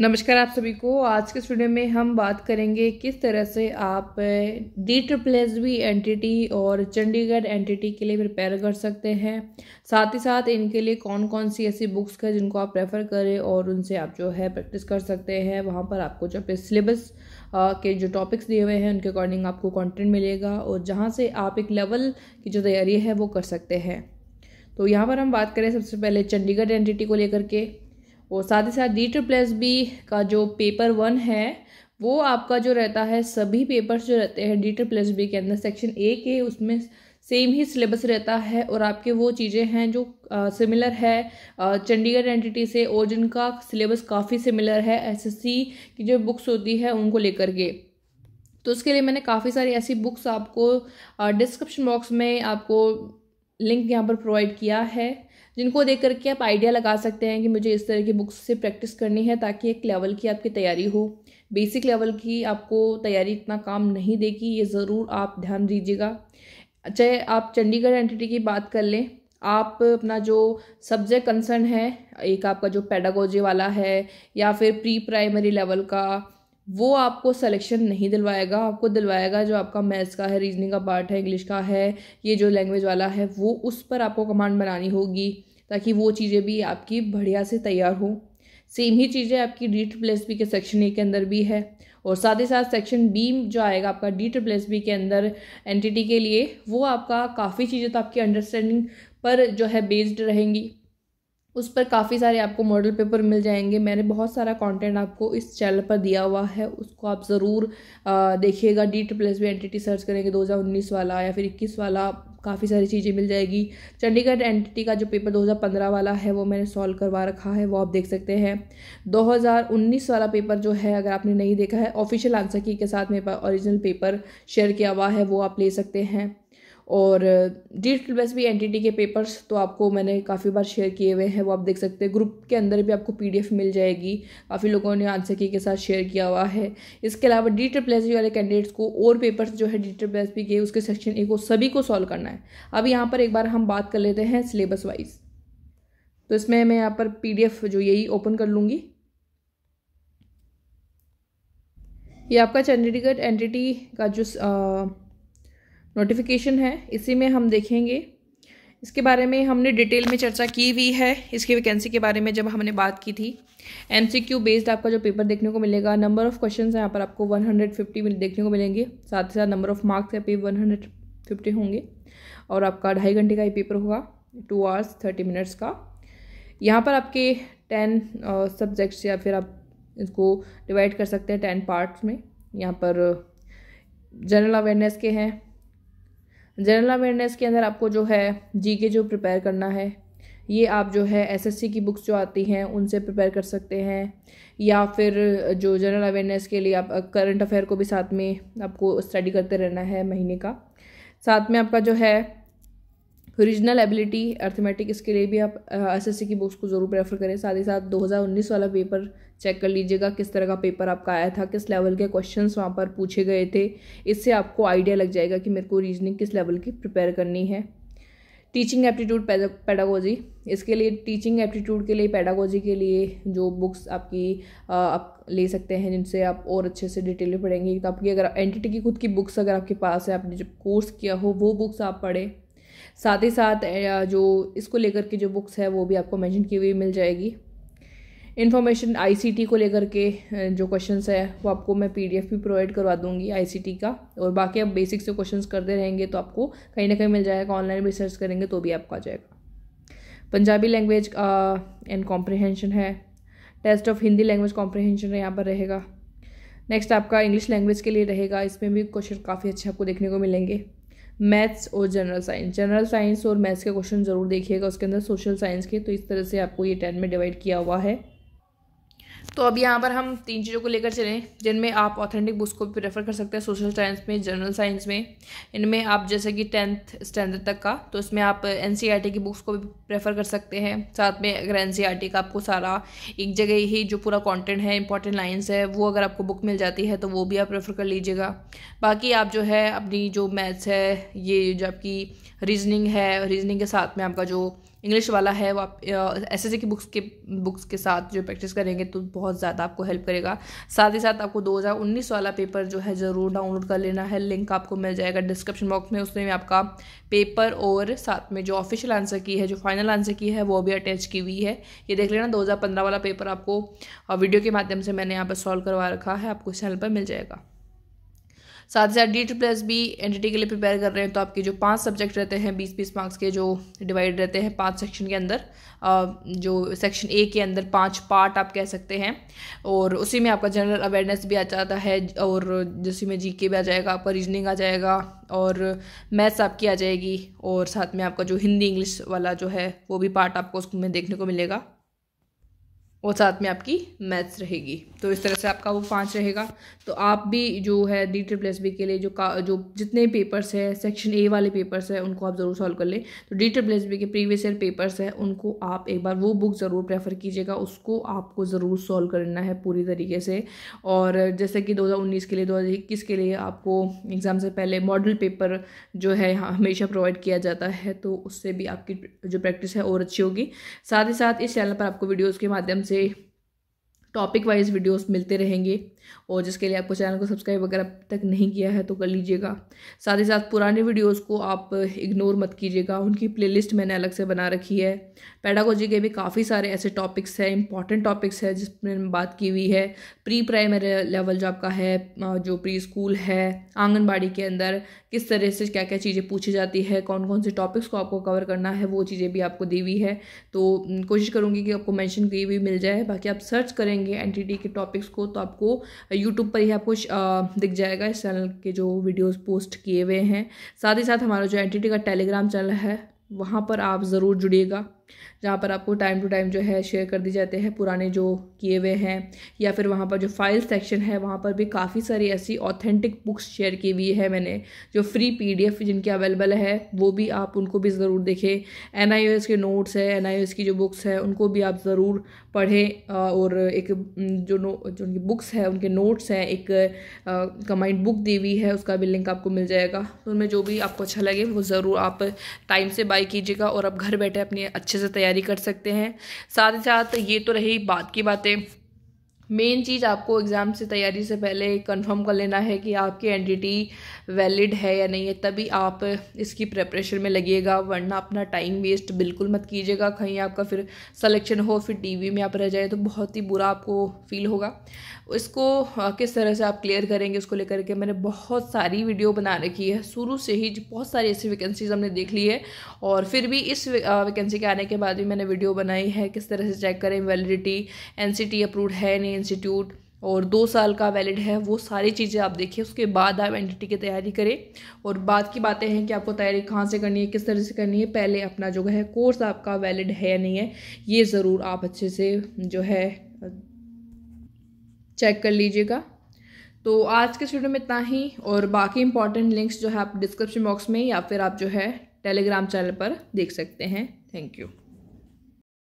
नमस्कार आप सभी को आज के स्टूडियो में हम बात करेंगे किस तरह से आप D triple S B entity और चंडीगढ़ एंटिटी के लिए प्रिपेयर कर सकते हैं साथ ही साथ इनके लिए कौन कौन सी ऐसी बुक्स है जिनको आप प्रेफर करें और उनसे आप जो है प्रैक्टिस कर सकते हैं वहाँ पर आपको जो सिलेबस के जो टॉपिक्स दिए हुए हैं उनके अकॉर्डिंग आपको कॉन्टेंट मिलेगा और जहाँ से आप एक लेवल की जो तैयारी है वो कर सकते हैं तो यहाँ पर हम बात करें सबसे पहले चंडीगढ़ एंटिटी को लेकर के और साथ ही साथ डी ट्रिपल प्लस बी का जो पेपर वन है वो आपका जो रहता है सभी पेपर्स जो रहते हैं डी टू प्लस बी के अंदर सेक्शन ए के उसमें सेम ही सिलेबस रहता है और आपके वो चीज़ें हैं जो सिमिलर है चंडीगढ़ एंटिटी से और जिनका सिलेबस काफ़ी सिमिलर है एसएससी की जो बुक्स होती है उनको लेकर के तो उसके लिए मैंने काफ़ी सारी ऐसी बुक्स आपको डिस्क्रिप्शन बॉक्स में आपको लिंक यहाँ पर प्रोवाइड किया है जिनको देख करके आप आइडिया लगा सकते हैं कि मुझे इस तरह की बुक्स से प्रैक्टिस करनी है ताकि एक लेवल की आपकी तैयारी हो बेसिक लेवल की आपको तैयारी इतना काम नहीं देगी ये ज़रूर आप ध्यान दीजिएगा चाहे आप चंडीगढ़ एंटिटी की बात कर लें आप अपना जो सब्जेक्ट कंसर्न है एक आपका जो पैडागोजी वाला है या फिर प्री प्राइमरी लेवल का वो आपको सिलेक्शन नहीं दिलवाएगा आपको दिलवाएगा जो आपका मैथ्स का है रीजनिंग का पार्ट है इंग्लिश का है ये जो लैंग्वेज वाला है वो उस पर आपको कमांड बनानी होगी ताकि वो चीज़ें भी आपकी बढ़िया से तैयार हो सेम ही चीज़ें आपकी डी एस बी के सेक्शन ए के अंदर भी है और साथ ही साथ सेक्शन बी जो आएगा आपका डी एस बी के अंदर एंटिटी के लिए वो आपका काफ़ी चीज़ें तो आपकी अंडरस्टैंडिंग पर जो है बेस्ड रहेंगी उस पर काफ़ी सारे आपको मॉडल पेपर मिल जाएंगे मैंने बहुत सारा कंटेंट आपको इस चैनल पर दिया हुआ है उसको आप ज़रूर देखिएगा D S B entity search करेंगे 2019 वाला या फिर 21 वाला काफ़ी सारी चीज़ें मिल जाएगी चंडीगढ़ एंटिटी का जो पेपर 2015 वाला है वो मैंने सॉल्व करवा रखा है वो आप देख सकते हैं 2019 वाला पेपर जो है अगर आपने नहीं देखा है ऑफिशियल आंसर की के साथ मेरे पास ओरिजिनल पेपर शेयर किया हुआ है वो आप ले सकते हैं और डिजिटल बेस भी एनटीटी के पेपर्स तो आपको मैंने काफ़ी बार शेयर किए हुए हैं वो आप देख सकते हैं ग्रुप के अंदर भी आपको पीडीएफ मिल जाएगी काफ़ी लोगों ने आंसर की के साथ शेयर किया हुआ है इसके अलावा डिजिटल प्लेस वाले कैंडिडेट्स को और पेपर्स जो है डिजिटल प्लेस भी के उसके सेक्शन ए को सभी को सॉल्व करना है अब यहाँ पर एक बार हम बात कर लेते हैं सिलेबस वाइज तो इसमें मैं यहाँ पर पी जो यही ओपन कर लूँगी ये आपका चंडीगढ़ एनटीटी का जो आ, नोटिफिकेशन है इसी में हम देखेंगे इसके बारे में हमने डिटेल में चर्चा की हुई है इसकी वैकेंसी के बारे में जब हमने बात की थी एमसीक्यू बेस्ड आपका जो पेपर देखने को मिलेगा नंबर ऑफ क्वेश्चंस यहाँ पर आपको 150 देखने को मिलेंगे साथ ही साथ नंबर ऑफ मार्क्स यहाँ पे वन होंगे और आपका ढाई घंटे का ये पेपर होगा टू आवर्स थर्टी मिनट्स का यहाँ पर आपके टेन सब्जेक्ट्स या फिर आप इसको डिवाइड कर सकते हैं टेन पार्ट्स में यहाँ पर जनरल अवेयरनेस के हैं जनरल अवेयरनेस के अंदर आपको जो है जी के जो प्रिपेयर करना है ये आप जो है एसएससी की बुक्स जो आती हैं उनसे प्रिपेयर कर सकते हैं या फिर जो जनरल अवेयरनेस के लिए आप करंट अफेयर को भी साथ में आपको स्टडी करते रहना है महीने का साथ में आपका जो है रीजनल एबिलिटी अर्थमेटिक इसके लिए भी आप एसएससी की बुक्स को ज़रूर प्रेफर करें साथ ही साथ 2019 वाला पेपर चेक कर लीजिएगा किस तरह का पेपर आपका आया था किस लेवल के क्वेश्चंस वहाँ पर पूछे गए थे इससे आपको आइडिया लग जाएगा कि मेरे को रीजनिंग किस लेवल की प्रिपेयर करनी है टीचिंग एप्टीट्यूड पैडागोजी इसके लिए टीचिंग एप्टीट्यूड के लिए पैडागोजी के लिए जो बुक्स आपकी आप ले सकते हैं जिनसे आप और अच्छे से डिटेल में पढ़ेंगे तो आपकी अगर एनटीटी की खुद की बुक्स अगर आपके पास है आपने जब कोर्स किया हो वो बुक्स आप पढ़ें साथ ही साथ जो इसको लेकर के जो बुक्स है वो भी आपको मैंशन की हुई मिल जाएगी इन्फॉर्मेशन आईसीटी को लेकर के जो क्वेश्चंस है वो आपको मैं पीडीएफ भी प्रोवाइड करवा दूंगी आईसीटी का और बाकी आप बेसिक से क्वेश्चंस करते रहेंगे तो आपको कहीं ना कहीं मिल जाएगा ऑनलाइन भी सर्च करेंगे तो भी आपको आ जाएगा पंजाबी लैंग्वेज एंड कॉम्प्रिहेंशन है test of Hindi language comprehension यहाँ पर रहेगा नेक्स्ट आपका इंग्लिश लैंग्वेज के लिए रहेगा इसमें भी क्वेश्चन काफ़ी अच्छे आपको देखने को मिलेंगे मैथ्स और जनरल साइंस जनरल साइंस और मैथ्स के क्वेश्चन ज़रूर देखिएगा उसके अंदर सोशल साइंस के तो इस तरह से आपको ये टेन में डिवाइड किया हुआ है तो अब यहाँ पर हम तीन चीज़ों को लेकर चलें जिनमें आप ऑथेंटिक बुक्स को भी रेफर कर सकते हैं सोशल साइंस में जनरल साइंस में इनमें आप जैसे कि टेंथ स्टैंडर्ड तक का तो इसमें आप एन e की बुक्स को भी प्रेफ़र कर सकते हैं साथ में अगर एन e का आपको सारा एक जगह ही जो पूरा कॉन्टेंट है इंपॉर्टेंट लाइन्स है वो अगर आपको बुक मिल जाती है तो वो भी आप प्रेफर कर लीजिएगा बाकी आप जो है अपनी जो मैथ्स है ये जो आपकी रीजनिंग है रीजनिंग के साथ में आपका जो इंग्लिश वाला है वो आप एस एस की बुक्स के बुक्स के साथ जो प्रैक्टिस करेंगे तो बहुत ज़्यादा आपको हेल्प करेगा साथ ही साथ आपको 2019 वाला पेपर जो है ज़रूर डाउनलोड कर लेना है लिंक आपको मिल जाएगा डिस्क्रिप्शन बॉक्स में उसमें आपका पेपर और साथ में जो ऑफिशियल आंसर की है जो फाइनल आंसर की है वो भी अटैच की हुई है ये देख लेना दो वाला पेपर आपको वीडियो के माध्यम से मैंने यहाँ पर सॉल्व करवा रखा है आपको इस चैनल पर मिल जाएगा साथ ही साथ डी टू प्लस भी एन टी के लिए प्रिपेयर कर रहे हैं तो आपके जो पाँच सब्जेक्ट रहते हैं बीस बीस मार्क्स के जो डिवाइड रहते हैं पाँच सेक्शन के अंदर जो सेक्शन ए के अंदर पाँच पार्ट आप कह सकते हैं और उसी में आपका जनरल अवेयरनेस भी आ जाता है और जिसी में जी के भी आ जाएगा आपका रीजनिंग आ जाएगा और मैथ्स आपकी आ जाएगी और साथ में आपका जो हिंदी इंग्लिश वाला जो है वो भी पार्ट आपको उसमें देखने को मिलेगा और साथ में आपकी मैथ्स रहेगी तो इस तरह से आपका वो पाँच रहेगा तो आप भी जो है डी ट्रिपल एस बी के लिए जो का जो जितने पेपर्स है सेक्शन ए वाले पेपर्स है उनको आप ज़रूर सॉल्व कर लें तो डी ट्रिपल एस बी के प्रीवियस ईयर पेपर्स है उनको आप एक बार वो बुक ज़रूर प्रेफर कीजिएगा उसको आपको ज़रूर सॉल्व करना है पूरी तरीके से और जैसे कि दो हज़ार उन्नीस के लिए दो हज़ार इक्कीस के लिए आपको एग्ज़ाम से पहले मॉडल पेपर जो है हमेशा प्रोवाइड किया जाता है तो उससे भी आपकी जो प्रैक्टिस है और अच्छी होगी साथ ही साथ इस चैनल पर आपको वीडियोज़ के माध्यम से टॉपिक वाइज वीडियोस मिलते रहेंगे और जिसके लिए आपको चैनल को सब्सक्राइब अगर अब तक नहीं किया है तो कर लीजिएगा साथ ही साथ पुराने वीडियोज़ को आप इग्नोर मत कीजिएगा उनकी प्लेलिस्ट मैंने अलग से बना रखी है पैडागोजी के भी काफ़ी सारे ऐसे टॉपिक्स हैं इंपॉर्टेंट टॉपिक्स है जिसमें बात की हुई है प्री प्राइमरी लेवल जो आपका है जो प्री स्कूल है आंगनबाड़ी के अंदर किस तरह से क्या क्या चीज़ें पूछी जाती है कौन कौन से टॉपिक्स को आपको कवर करना है वो चीज़ें भी आपको दी हुई है तो कोशिश करूँगी कि आपको मैंशन की हुई मिल जाए बाकी आप सर्च करेंगे एन के टॉपिक्स को तो आपको यूट्यूब पर ही आपको दिख जाएगा इस चैनल के जो वीडियोस पोस्ट किए हुए हैं साथ ही साथ हमारा जो एन का टेलीग्राम चैनल है वहाँ पर आप ज़रूर जुड़िएगा जहाँ पर आपको टाइम टू टाइम जो है शेयर कर दिए जाते हैं पुराने जो किए हुए हैं या फिर वहाँ पर जो फाइल सेक्शन है वहाँ पर भी काफ़ी सारी ऐसी ऑथेंटिक बुक्स शेयर की हुई है मैंने जो फ्री पीडीएफ जिनके अवेलेबल है वो भी आप उनको भी ज़रूर देखें एन के नोट्स है एन की जो बुक्स है उनको भी आप ज़रूर पढ़ें और एक जो नो जो उनकी बुक्स है उनके नोट्स हैं एक कमाइंड बुक दी हुई है उसका भी लिंक आपको मिल जाएगा तो उनमें जो भी आपको अच्छा लगे वो ज़रूर आप टाइम से बाई कीजिएगा और आप घर बैठे अपने अच्छे अच्छे से तैयारी कर सकते हैं साथ ही साथ ये तो रही बात की बातें मेन चीज़ आपको एग्ज़ाम से तैयारी से पहले कंफर्म कर लेना है कि आपकी एंटिटी वैलिड है या नहीं है तभी आप इसकी प्रेपरेशन में लगिएगा वरना अपना टाइम वेस्ट बिल्कुल मत कीजिएगा कहीं आपका फिर सिलेक्शन हो फिर टीवी में आप रह जाए तो बहुत ही बुरा आपको फील होगा इसको किस तरह से आप क्लियर करेंगे उसको लेकर के मैंने बहुत सारी वीडियो बना रखी है शुरू से ही बहुत सारी ऐसी वैकेंसीज हमने देख ली है और फिर भी इस वैकेंसी के आने के बाद भी मैंने वीडियो बनाई है किस तरह से चेक करें वैलिडिटी एन अप्रूव्ड है नहीं इंस्टीट्यूट और दो साल का वैलिड है वो सारी चीज़ें आप देखिए उसके बाद आप एन की तैयारी करें और बाद की बातें हैं कि आपको तैयारी कहाँ से करनी है किस तरह से करनी है पहले अपना जो है कोर्स आपका वैलिड है या नहीं है ये ज़रूर आप अच्छे से जो है चेक कर लीजिएगा तो आज के वीडियो में इतना ही और बाकी इंपॉर्टेंट लिंक्स जो है आप डिस्क्रिप्शन बॉक्स में या फिर आप जो है टेलीग्राम चैनल पर देख सकते हैं थैंक यू